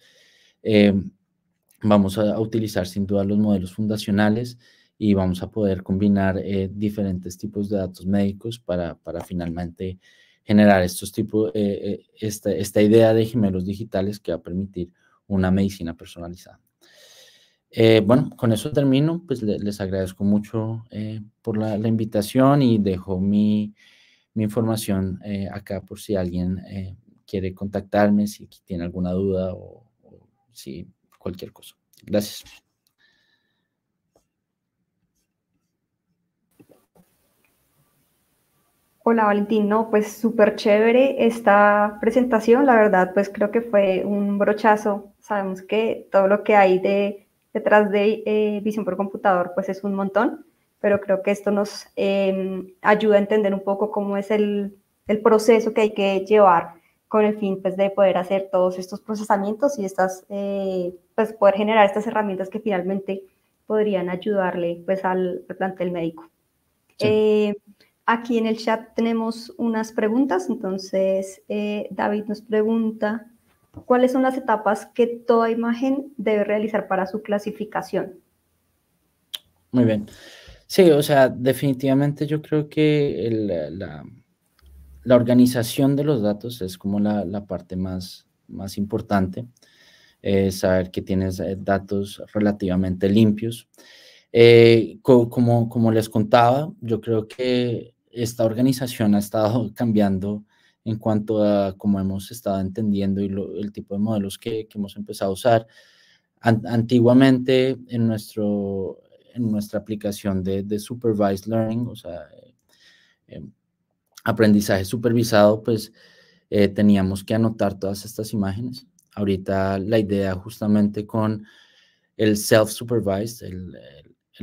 vamos a utilizar sin duda los modelos fundacionales y vamos a poder combinar eh, diferentes tipos de datos médicos para, para finalmente generar estos tipos, eh, eh, esta, esta, idea de gemelos digitales que va a permitir una medicina personalizada. bueno, con eso termino, pues les agradezco mucho por la, invitación y dejo mi, mi información acá por si alguien quiere contactarme, si tiene alguna duda o si cualquier cosa. Gracias. Hola Valentín, no, pues súper chévere esta presentación, la verdad, pues creo que fue un brochazo. Sabemos que todo lo que hay detrás de eh, visión por computador, pues es un montón, pero creo que esto nos em, ayuda a entender un poco cómo es el, el proceso que hay que llevar con el fin pues, de poder hacer todos estos procesamientos y estas, eh, pues, poder generar estas herramientas que finalmente podrían ayudarle pues, al, plantel médico. Eh, aquí en el chat tenemos unas preguntas, entonces eh, David nos pregunta, ¿cuáles son las etapas que toda imagen debe realizar para su clasificación? Muy bien. Sí, o sea, definitivamente yo creo que el, la, la organización de los datos es como la, parte más, más importante, eh, saber que tienes eh, datos relativamente limpios. Eh, como, como les contaba, yo creo que esta organización ha estado cambiando en cuanto a cómo hemos estado entendiendo y el tipo de modelos que, hemos empezado a usar. antiguamente, en, nuestro, en nuestra aplicación de, Supervised Learning, o sea, aprendizaje supervisado, pues eh, teníamos que anotar todas estas imágenes. Ahorita la idea justamente con el self-supervised, el,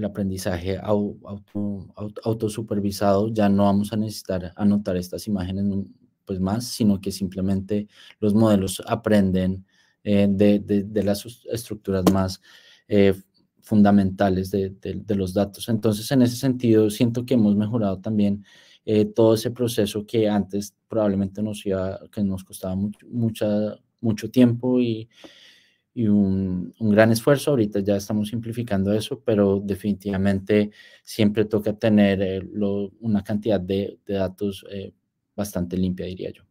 aprendizaje auto, autosupervisado, ya no vamos a necesitar anotar estas imágenes mm, pues más, sino que simplemente los modelos aprenden eh, de, las estructuras más eh, fundamentales de los datos. Entonces, en ese sentido, siento que hemos mejorado también eh, todo ese proceso que antes probablemente nos iba, que nos costaba mucho, tiempo y, un, gran esfuerzo. Ahorita ya estamos simplificando eso, pero definitivamente siempre toca tener eh, una cantidad de, datos eh, bastante limpia, diría yo.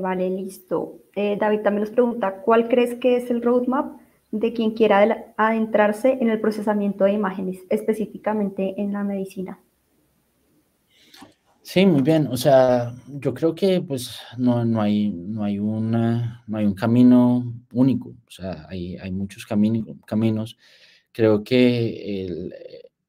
vale, listo. David también nos pregunta, ¿cuál crees que es el roadmap de quien quiera adentrarse en el procesamiento de imágenes, específicamente en la medicina? Sí, muy bien. O sea, yo creo que pues no, no, hay, no, hay, una, no hay un camino único. O sea, hay, hay muchos caminos. Creo que el,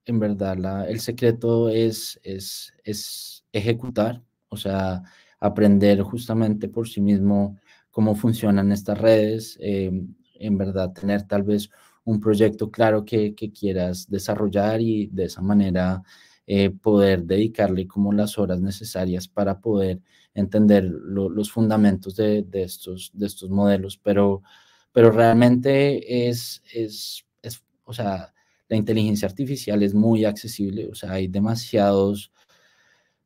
en verdad la, el secreto es, es, es ejecutar, o sea, aprender justamente por sí mismo cómo funcionan estas redes, eh, en verdad tener tal vez un proyecto claro que, que quieras desarrollar y de esa manera eh, poder dedicarle como las horas necesarias para poder entender los fundamentos de, estos, de estos modelos, pero, pero realmente es, es, es, o sea, la inteligencia artificial es muy accesible, o sea, hay demasiados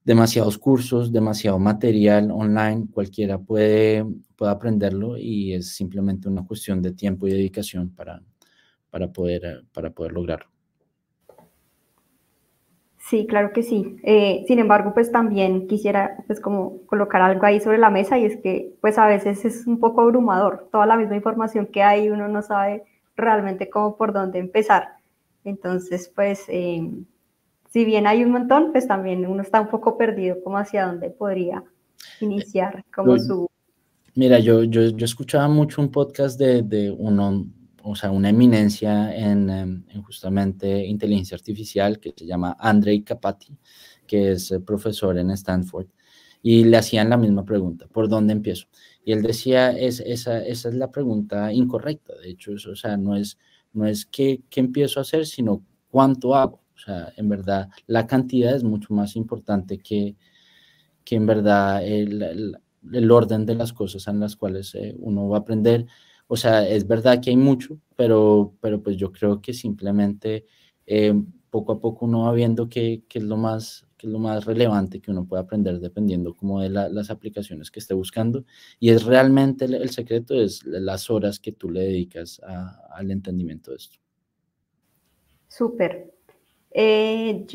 demasiados cursos, demasiado material online, cualquiera puede, puede aprenderlo y es simplemente una cuestión de tiempo y dedicación para, para, poder, para poder lograrlo. Sí, claro que sí. Eh, sin embargo, pues también quisiera pues como colocar algo ahí sobre la mesa y es que pues a veces es un poco abrumador. Toda la misma información que hay, uno no sabe realmente cómo por dónde empezar. Entonces, pues eh, si bien hay un montón, pues también uno está un poco perdido como hacia dónde podría iniciar como su... Mira, yo, yo, escuchaba mucho un podcast de, de uno, o sea, una eminencia em, en, justamente inteligencia artificial que se llama Andrei Kapati, que es eh, profesor en Stanford, y le hacían la misma pregunta, ¿por dónde empiezo? Y él decía, es, esa, es la pregunta incorrecta, de hecho, o sea, no es, no es qué, empiezo a hacer, sino cuánto hago. O sea, en verdad, la cantidad es mucho más importante que, que en verdad el, orden de las cosas en las cuales eh, uno va a aprender. O sea, es verdad que hay mucho, pero, pero pues yo creo que simplemente eh, poco a poco uno va viendo qué, es lo más lo más relevante que uno puede aprender dependiendo como de las aplicaciones que esté buscando. Y es realmente el, secreto, es las horas que tú le dedicas al entendimiento de esto. Súper. Eh,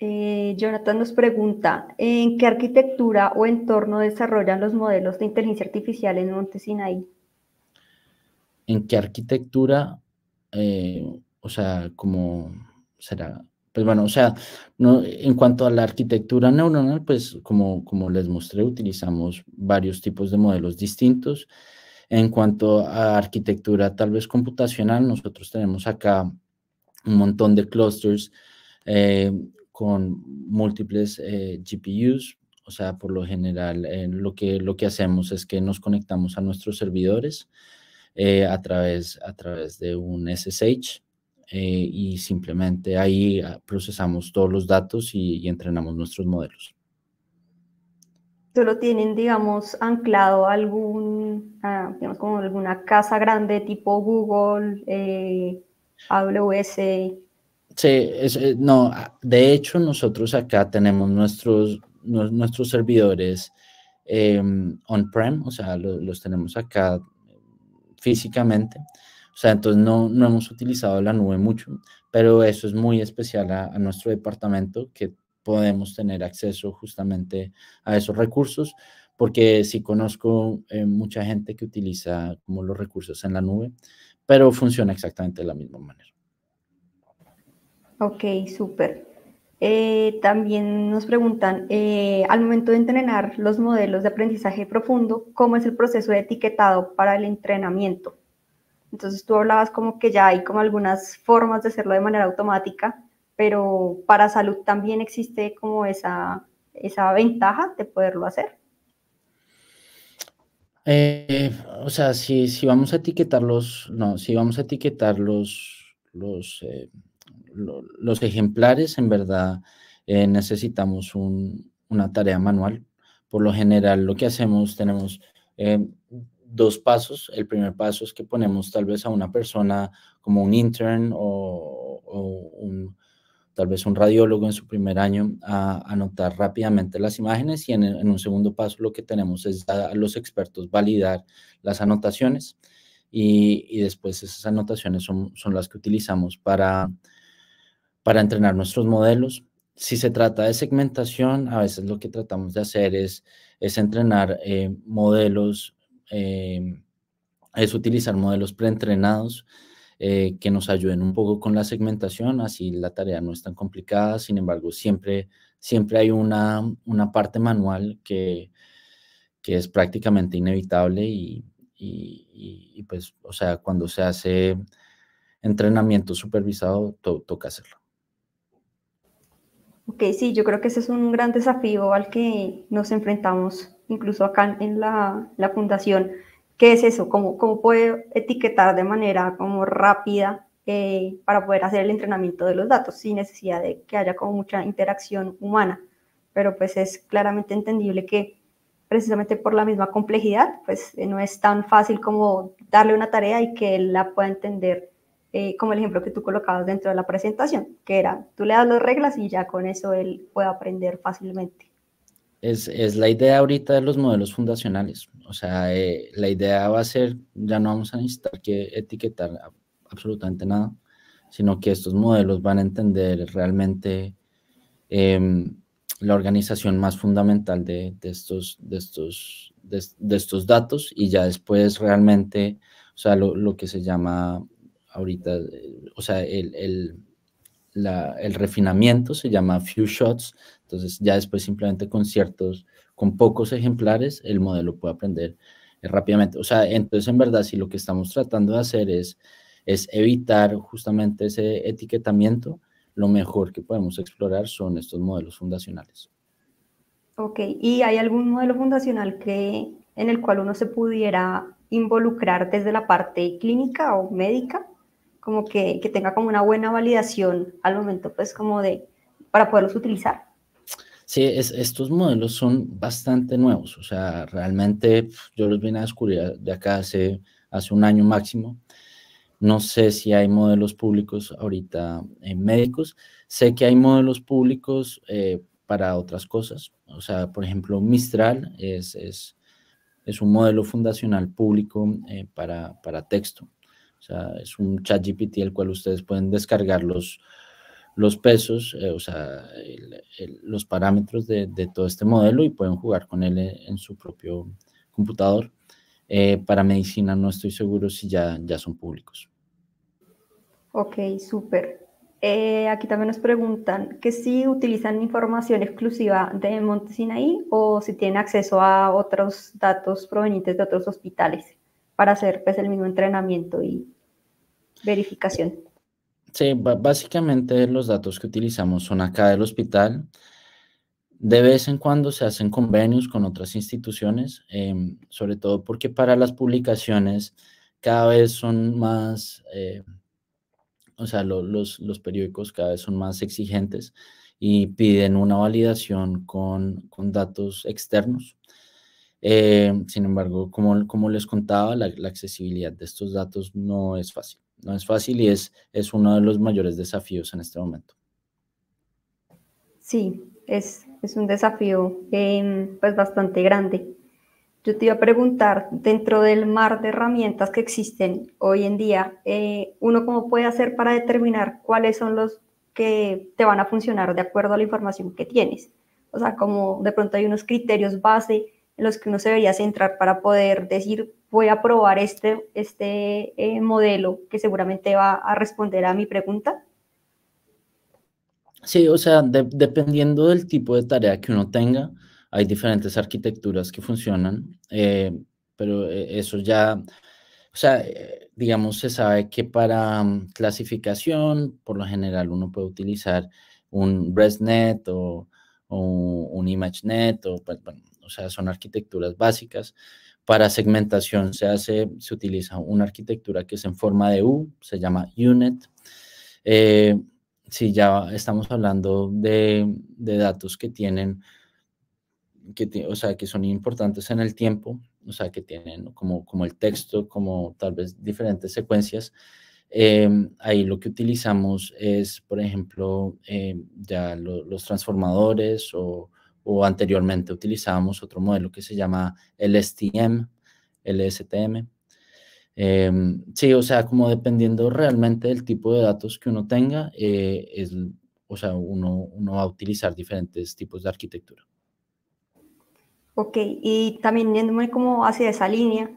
eh, Jonathan nos pregunta, ¿en qué arquitectura o entorno desarrollan los modelos de inteligencia artificial en Montesinaí? en qué arquitectura, eh, o sea, como será, pues bueno, o sea, no, en cuanto a la arquitectura neuronal, pues como, como les mostré, utilizamos varios tipos de modelos distintos. En cuanto a arquitectura tal vez computacional, nosotros tenemos acá un montón de clusters eh, con múltiples eh, GPUs. O sea, por lo general, lo, que, lo que hacemos es que nos conectamos a nuestros servidores. Eh, a, través, a través de un SSH eh, y simplemente ahí ah, procesamos todos los datos y, entrenamos nuestros modelos. ¿Solo tienen, digamos, anclado algún, ah, digamos, como alguna casa grande tipo Google, eh, AWS? Sí, no, ah, de hecho nosotros acá tenemos nuestros, nuestros servidores em, on-prem, o sea, los, los tenemos acá físicamente. O sea, entonces no, no hemos utilizado la nube mucho, pero eso es muy especial a, nuestro departamento que podemos tener acceso justamente a esos recursos, porque sí conozco eh, mucha gente que utiliza como los recursos en la nube, pero funciona exactamente de la misma manera. Ok, súper. Eh, también nos preguntan, eh, al momento de entrenar los modelos de aprendizaje profundo, ¿cómo es el proceso de etiquetado para el entrenamiento? Entonces tú hablabas como que ya hay como algunas formas de hacerlo de manera automática, pero para salud también existe como esa, esa ventaja de poderlo hacer. Eh, o sea, si, si, vamos a los, no, si vamos a etiquetar los, los los ejemplares, en verdad, eh, necesitamos una tarea manual. Por lo general, lo que hacemos, tenemos eh, dos pasos. El primer paso es que ponemos tal vez a una persona como un intern o, tal vez un radiólogo en su primer año a anotar rápidamente las imágenes y en, un segundo paso lo que tenemos es a los expertos validar las anotaciones y, y después esas anotaciones son, son las que utilizamos para para entrenar nuestros modelos. Si se trata de segmentación, a veces lo que tratamos de hacer es, entrenar eh, modelos, eh, es utilizar modelos preentrenados eh, que nos ayuden un poco con la segmentación, así la tarea no es tan complicada, sin embargo, siempre, siempre hay una, parte manual que, es prácticamente inevitable y, pues, o sea, cuando se hace entrenamiento supervisado, toca hacerlo. Ok, sí, yo creo que ese es un gran desafío al que nos enfrentamos incluso acá en la, fundación. ¿Qué es eso? ¿Cómo, ¿Cómo puedo etiquetar de manera como rápida eh, para poder hacer el entrenamiento de los datos sin necesidad de que haya como mucha interacción humana? Pero pues es claramente entendible que precisamente por la misma complejidad, pues eh, no es tan fácil como darle una tarea y que él la pueda entender eh, como el ejemplo que tú colocabas dentro de la presentación, que era, tú le das las reglas y ya con eso él puede aprender fácilmente. Es, es la idea ahorita de los modelos fundacionales. O sea, eh, la idea va a ser, ya no vamos a necesitar que etiquetar absolutamente nada, sino que estos modelos van a entender realmente em, la organización más fundamental de, de estos, de, estos, de, estos datos y ya después realmente, o sea, lo, lo que se llama ahorita, o sea, el, refinamiento se llama few shots, entonces ya después simplemente con ciertos, con pocos ejemplares, el modelo puede aprender eh, rápidamente. O sea, entonces en verdad si lo que estamos tratando de hacer es, es evitar justamente ese etiquetamiento, lo mejor que podemos explorar son estos modelos fundacionales. Ok, ¿y hay algún modelo fundacional que, en el cual uno se pudiera involucrar desde la parte clínica o médica? como que, que tenga como una buena validación al momento, pues como de, para poderlos utilizar. Sí, estos modelos son bastante nuevos, o sea, realmente yo los vine a descubrir de acá hace, hace un año máximo. No sé si hay modelos públicos ahorita en eh, médicos. Sé que hay modelos públicos eh, para otras cosas. O sea, por ejemplo, Mistral es, es, es un modelo fundacional público eh, para, para, texto. O sea, es un chat GPT el cual ustedes pueden descargar los, los pesos, eh, o sea, los parámetros de, todo este modelo y pueden jugar con él eh, en, su propio computador. Eh, para medicina no estoy seguro si ya, ya son públicos. Ok, súper. aquí también nos preguntan que si utilizan información exclusiva de Montesinaí o si tienen acceso a otros datos provenientes de otros hospitales para hacer pues, el mismo entrenamiento y verificación. Sí, básicamente los datos que utilizamos son acá del hospital. De vez en cuando se hacen convenios con otras instituciones, em, sobre todo porque para las publicaciones cada vez son más, eh, o sea, los, periódicos cada vez son más exigentes y piden una validación con, datos externos. Eh, sin embargo, como, les contaba, la accesibilidad de estos datos no es fácil. No es fácil y es, es uno de los mayores desafíos en este momento. Sí, es, es un desafío em, pues bastante grande. Yo te iba a preguntar, dentro del mar de herramientas que existen hoy en día, eh, ¿uno cómo puede hacer para determinar cuáles son los que te van a funcionar de acuerdo a la información que tienes? O sea, como de pronto hay unos criterios base en los que uno se debería centrar para poder decir voy a probar este, este eh, modelo que seguramente va a responder a mi pregunta? Sí, o sea, dependiendo del tipo de tarea que uno tenga, hay diferentes arquitecturas que funcionan, eh, pero eh, eso ya, o sea, digamos, se sabe que para mm, clasificación, por lo general, uno puede utilizar un ResNet o, o un ImageNet, o, pues, bueno, o sea, son arquitecturas básicas. Para segmentación se hace, se utiliza una arquitectura que es en forma de U, se llama unit. Eh, si ya estamos hablando de, datos que tienen, que, o sea, que son importantes en el tiempo, o sea, que tienen como, como el texto, como tal vez diferentes secuencias, eh, ahí lo que utilizamos es, por ejemplo, eh, ya los transformadores o o anteriormente utilizábamos otro modelo que se llama LSTM, LSTM. Em, sí, o sea, como dependiendo realmente del tipo de datos que uno tenga, eh, o sea, uno, uno va a utilizar diferentes tipos de arquitectura. Ok, y también yéndome como hacia esa línea,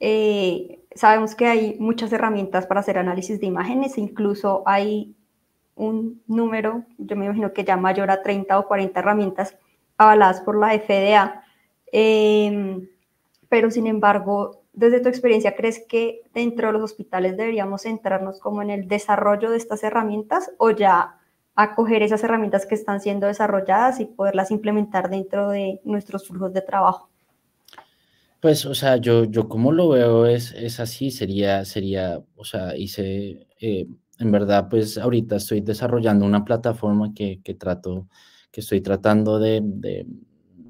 eh, sabemos que hay muchas herramientas para hacer análisis de imágenes, e incluso hay un número, yo me imagino que ya mayor a 30 o 40 herramientas avaladas por la FDA. Em, pero sin embargo, desde tu experiencia, ¿crees que dentro de los hospitales deberíamos centrarnos como en el desarrollo de estas herramientas o ya acoger esas herramientas que están siendo desarrolladas y poderlas implementar dentro de nuestros flujos de trabajo? Pues, o sea, yo, yo como lo veo es, es así, sería, sería, o sea, hice, eh, en verdad, pues ahorita estoy desarrollando una plataforma que, que trato que estoy tratando de,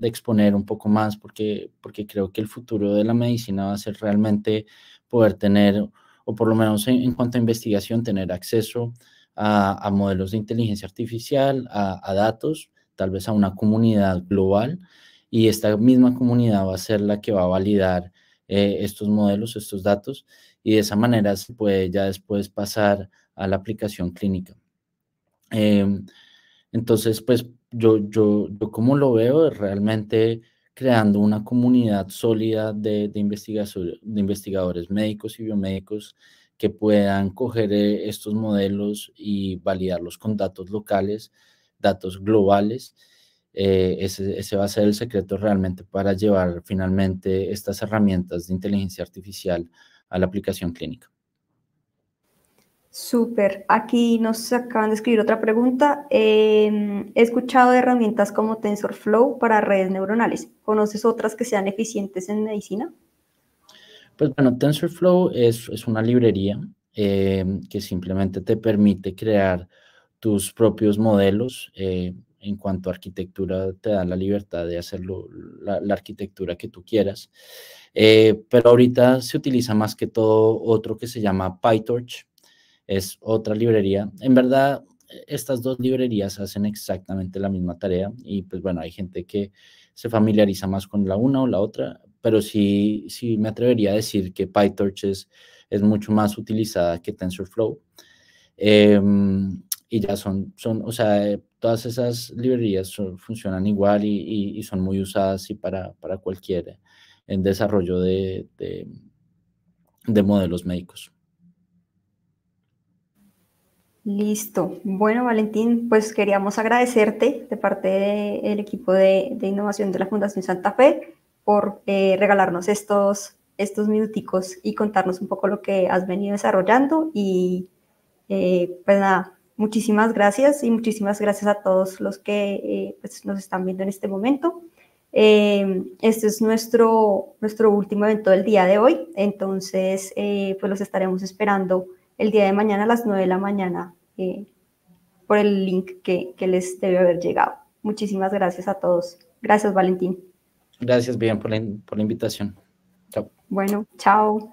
exponer un poco más porque, creo que el futuro de la medicina va a ser realmente poder tener, o por lo menos en, cuanto a investigación, tener acceso a, modelos de inteligencia artificial, a, datos, tal vez a una comunidad global y esta misma comunidad va a ser la que va a validar eh, estos modelos, estos datos y de esa manera se puede ya después pasar a la aplicación clínica. Em, entonces, pues yo, yo, yo como lo veo, es realmente creando una comunidad sólida de, de, investigadores, de investigadores médicos y biomédicos que puedan coger eh, estos modelos y validarlos con datos locales, datos globales. Eh, ese, ese, va a ser el secreto realmente para llevar finalmente estas herramientas de inteligencia artificial a la aplicación clínica. Súper. Aquí nos acaban de escribir otra pregunta. Em, he escuchado de herramientas como TensorFlow para redes neuronales. ¿Conoces otras que sean eficientes en medicina? Pues bueno, TensorFlow es, una librería em, que simplemente te permite crear tus propios modelos. Eh, en cuanto a arquitectura, te da la libertad de hacerlo la, arquitectura que tú quieras. Eh, pero ahorita se utiliza más que todo otro que se llama PyTorch, es otra librería. En verdad, estas dos librerías hacen exactamente la misma tarea y pues bueno, hay gente que se familiariza más con la una o la otra, pero sí, sí me atrevería a decir que PyTorch es, es mucho más utilizada que TensorFlow. Em, y ya son, son, o sea, eh, todas esas librerías funcionan igual y, y, son muy usadas y para, para cualquier en desarrollo de, de modelos médicos. Listo. Bueno, Valentín, pues queríamos agradecerte de parte del equipo de, innovación de la Fundación Santa Fe por eh, regalarnos estos, estos minuticos y contarnos un poco lo que has venido desarrollando. Y eh, pues nada, muchísimas gracias y muchísimas gracias a todos los que eh, pues nos están viendo en este momento. Em, este es nuestro, nuestro último evento del día de hoy, entonces pues los estaremos esperando el día de mañana a las 9 de la mañana eh, por el link que, les debe haber llegado. Muchísimas gracias a todos. Gracias, Valentín. Gracias, bien, por la, por la invitación. Bueno, chao.